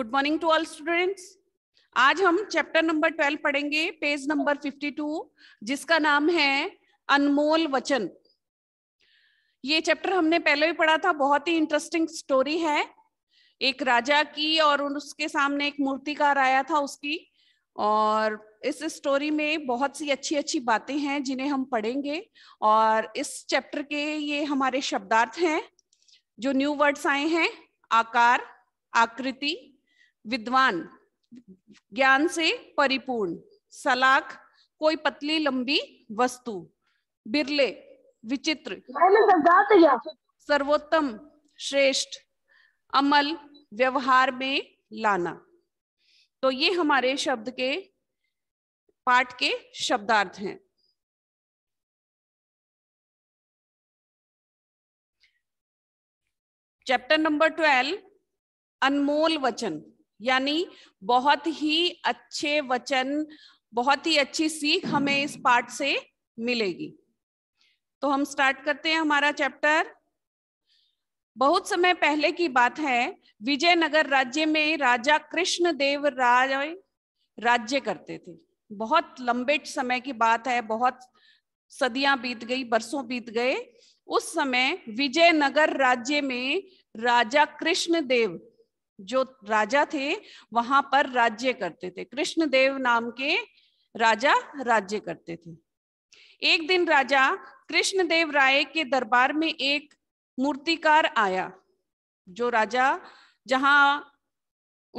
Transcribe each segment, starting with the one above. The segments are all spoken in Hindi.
good morning to all students आज हम चैप्टर नंबर ट्वेल्व पढ़ेंगे पेज नंबर फिफ्टी टू जिसका नाम है अनमोल वचन ये चैप्टर हमने पहले भी पढ़ा था बहुत ही इंटरेस्टिंग स्टोरी है एक राजा की और उसके सामने एक मूर्तिकार आया था उसकी और इस स्टोरी में बहुत सी अच्छी अच्छी बातें हैं जिन्हें हम पढ़ेंगे और इस चैप्टर के ये हमारे शब्दार्थ हैं जो न्यू वर्ड्स आए हैं आकार आकृति विद्वान ज्ञान से परिपूर्ण सलाख कोई पतली लंबी वस्तु बिरले विचित्र सर्वोत्तम श्रेष्ठ अमल व्यवहार में लाना तो ये हमारे शब्द के पाठ के शब्दार्थ हैं चैप्टर नंबर ट्वेल्व अनमोल वचन यानी बहुत ही अच्छे वचन बहुत ही अच्छी सीख हमें इस पाठ से मिलेगी तो हम स्टार्ट करते हैं हमारा चैप्टर बहुत समय पहले की बात है विजयनगर राज्य में राजा कृष्ण देव राय राज्य करते थे बहुत लंबे समय की बात है बहुत सदियां बीत गई बरसों बीत गए उस समय विजयनगर राज्य में राजा कृष्ण देव जो राजा थे वहां पर राज्य करते थे कृष्णदेव नाम के राजा राज्य करते थे एक दिन राजा कृष्णदेव राय के दरबार में एक मूर्तिकार आया जो राजा जहां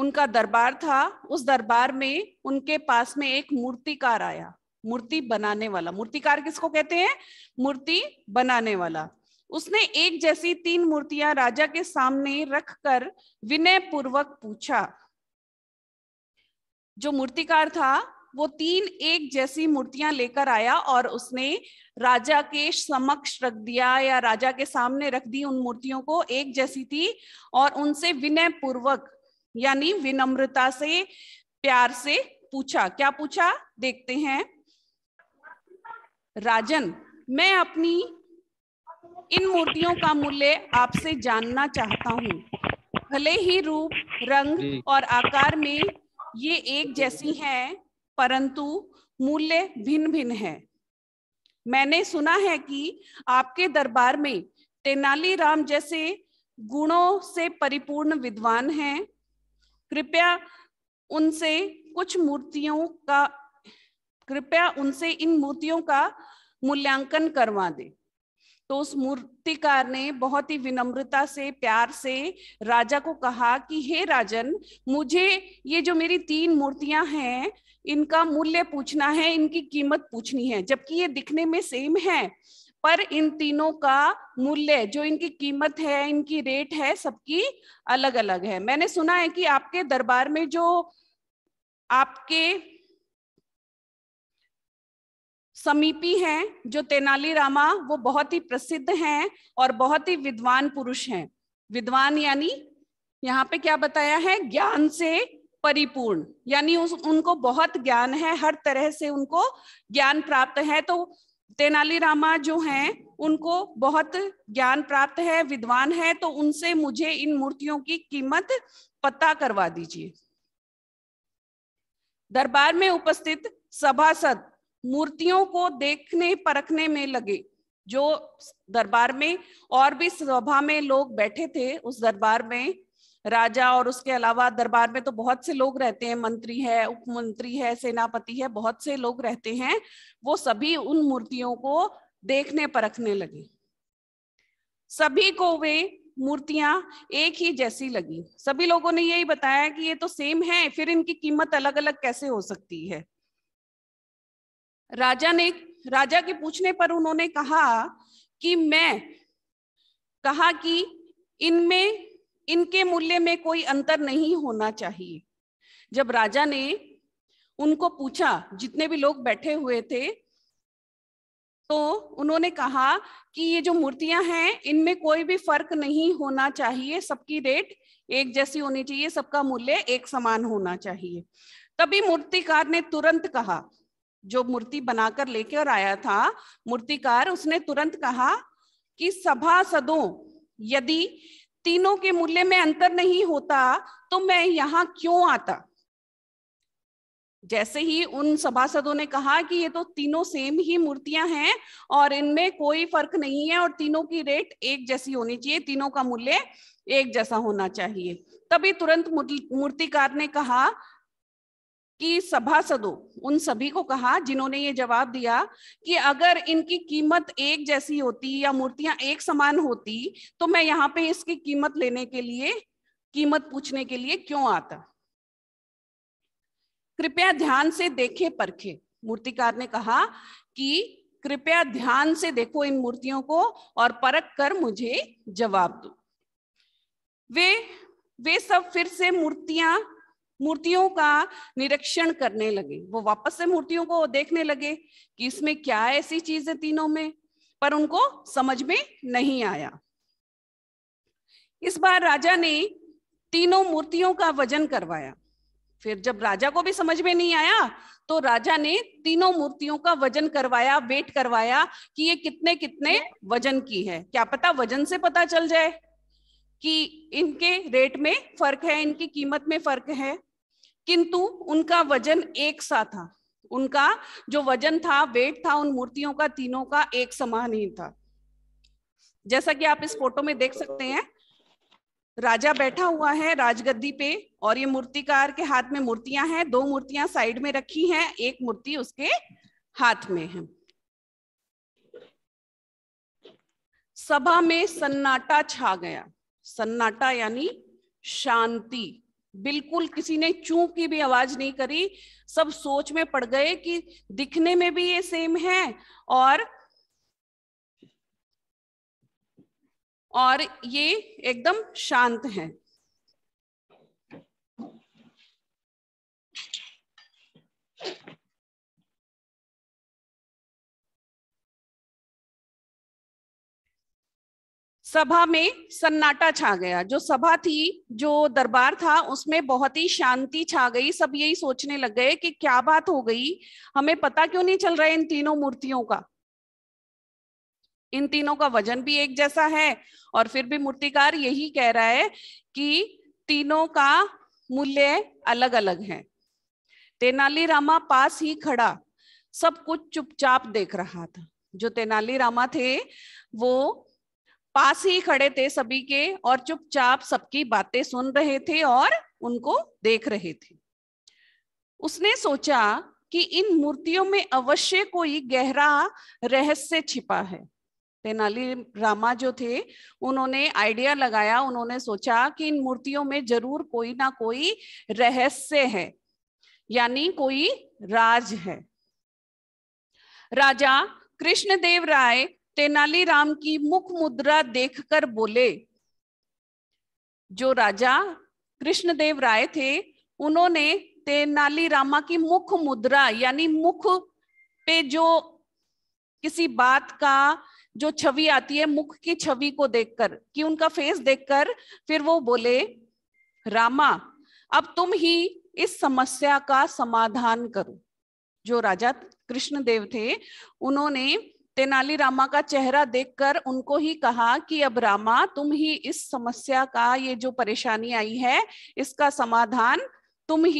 उनका दरबार था उस दरबार में उनके पास में एक मूर्तिकार आया मूर्ति बनाने वाला मूर्तिकार किसको कहते हैं मूर्ति बनाने वाला उसने एक जैसी तीन मूर्तियां राजा के सामने रखकर विनय पूर्वक पूछा जो मूर्तिकार था वो तीन एक जैसी मूर्तियां लेकर आया और उसने राजा के समक्ष रख दिया या राजा के सामने रख दी उन मूर्तियों को एक जैसी थी और उनसे विनय पूर्वक यानी विनम्रता से प्यार से पूछा क्या पूछा देखते हैं राजन मैं अपनी इन मूर्तियों का मूल्य आपसे जानना चाहता हूँ भले ही रूप रंग और आकार में ये एक जैसी हैं, परंतु मूल्य भिन्न भिन्न है मैंने सुना है कि आपके दरबार में तेनालीराम जैसे गुणों से परिपूर्ण विद्वान हैं कृपया उनसे कुछ मूर्तियों का कृपया उनसे इन मूर्तियों का मूल्यांकन करवा दें तो उस मूर्तिकार ने बहुत ही विनम्रता से प्यार से राजा को कहा कि हे राजन मुझे ये जो मेरी तीन मूर्तियां हैं इनका मूल्य पूछना है इनकी कीमत पूछनी है जबकि ये दिखने में सेम है पर इन तीनों का मूल्य जो इनकी कीमत है इनकी रेट है सबकी अलग अलग है मैंने सुना है कि आपके दरबार में जो आपके समीपी हैं जो तेनाली रामा वो बहुत ही प्रसिद्ध हैं और बहुत ही विद्वान पुरुष हैं विद्वान यानी यहाँ पे क्या बताया है ज्ञान से परिपूर्ण यानी उस उनको बहुत ज्ञान है हर तरह से उनको ज्ञान प्राप्त है तो तेनाली रामा जो हैं उनको बहुत ज्ञान प्राप्त है विद्वान है तो उनसे मुझे इन मूर्तियों की कीमत पता करवा दीजिए दरबार में उपस्थित सभासद मूर्तियों को देखने परखने में लगे जो दरबार में और भी सभा में लोग बैठे थे उस दरबार में राजा और उसके अलावा दरबार में तो बहुत से लोग रहते हैं मंत्री है उपमंत्री है सेनापति है बहुत से लोग रहते हैं वो सभी उन मूर्तियों को देखने परखने लगे सभी को वे मूर्तियां एक ही जैसी लगी सभी लोगों ने यही बताया कि ये तो सेम है फिर इनकी कीमत अलग अलग कैसे हो सकती है राजा ने राजा के पूछने पर उन्होंने कहा कि मैं कहा कि इनमें इनके मूल्य में कोई अंतर नहीं होना चाहिए जब राजा ने उनको पूछा जितने भी लोग बैठे हुए थे तो उन्होंने कहा कि ये जो मूर्तियां हैं इनमें कोई भी फर्क नहीं होना चाहिए सबकी रेट एक जैसी होनी चाहिए सबका मूल्य एक समान होना चाहिए तभी मूर्तिकार ने तुरंत कहा जो मूर्ति बनाकर लेकर आया था मूर्तिकार उसने तुरंत कहा कि सभा सदों यदि तीनों के मूल्य में अंतर नहीं होता तो मैं यहाँ क्यों आता जैसे ही उन सभासदों ने कहा कि ये तो तीनों सेम ही मूर्तियां हैं और इनमें कोई फर्क नहीं है और तीनों की रेट एक जैसी होनी चाहिए तीनों का मूल्य एक जैसा होना चाहिए तभी तुरंत मूर्तिकार ने कहा कि सभासदों उन सभी को कहा जिन्होंने ये जवाब दिया कि अगर इनकी कीमत एक जैसी होती या मूर्तियां एक समान होती तो मैं यहाँ पे इसकी कीमत लेने के लिए कीमत पूछने के लिए क्यों आता कृपया ध्यान से देखे परखे मूर्तिकार ने कहा कि कृपया ध्यान से देखो इन मूर्तियों को और परख कर मुझे जवाब दो वे वे सब फिर से मूर्तियां मूर्तियों का निरीक्षण करने लगे वो वापस से मूर्तियों को देखने लगे कि इसमें क्या ऐसी चीज है तीनों में पर उनको समझ में नहीं आया इस बार राजा ने तीनों मूर्तियों का वजन करवाया फिर जब राजा को भी समझ में नहीं आया तो राजा ने तीनों मूर्तियों का वजन करवाया वेट करवाया कि ये कितने कितने वजन की है क्या पता वजन से पता चल जाए कि इनके रेट में फर्क है इनकी कीमत में फर्क है किंतु उनका वजन एक सा था उनका जो वजन था वेट था उन मूर्तियों का तीनों का एक समान ही था जैसा कि आप इस फोटो में देख सकते हैं राजा बैठा हुआ है राजगद्दी पे और ये मूर्तिकार के हाथ में मूर्तियां हैं दो मूर्तियां साइड में रखी हैं एक मूर्ति उसके हाथ में है सभा में सन्नाटा छा गया सन्नाटा यानी शांति बिल्कुल किसी ने चू की भी आवाज नहीं करी सब सोच में पड़ गए कि दिखने में भी ये सेम है और और ये एकदम शांत है सभा में सन्नाटा छा गया जो सभा थी जो दरबार था उसमें बहुत ही शांति छा गई सब यही सोचने लग गए कि क्या बात हो गई हमें पता क्यों नहीं चल रहा है इन तीनों मूर्तियों का इन तीनों का वजन भी एक जैसा है और फिर भी मूर्तिकार यही कह रहा है कि तीनों का मूल्य अलग अलग है तेनालीरामा पास ही खड़ा सब कुछ चुपचाप देख रहा था जो तेनालीरामा थे वो पास ही खड़े थे सभी के और चुपचाप सबकी बातें सुन रहे थे और उनको देख रहे थे उसने सोचा कि इन मूर्तियों में अवश्य कोई गहरा रहस्य छिपा है तेनाली रामा जो थे उन्होंने आइडिया लगाया उन्होंने सोचा कि इन मूर्तियों में जरूर कोई ना कोई रहस्य है यानी कोई राज है राजा कृष्णदेव राय तेनालीराम की मुख मुद्रा देखकर बोले जो राजा कृष्णदेव राय थे उन्होंने तेनालीरामा की मुख मुद्रा यानी मुख पे जो किसी बात का जो छवि आती है मुख की छवि को देखकर कि उनका फेस देखकर फिर वो बोले रामा अब तुम ही इस समस्या का समाधान करो जो राजा कृष्णदेव थे उन्होंने तेनाली रामा का चेहरा देखकर उनको ही कहा कि अब रामा तुम ही इस समस्या का ये जो परेशानी आई है इसका समाधान तुम ही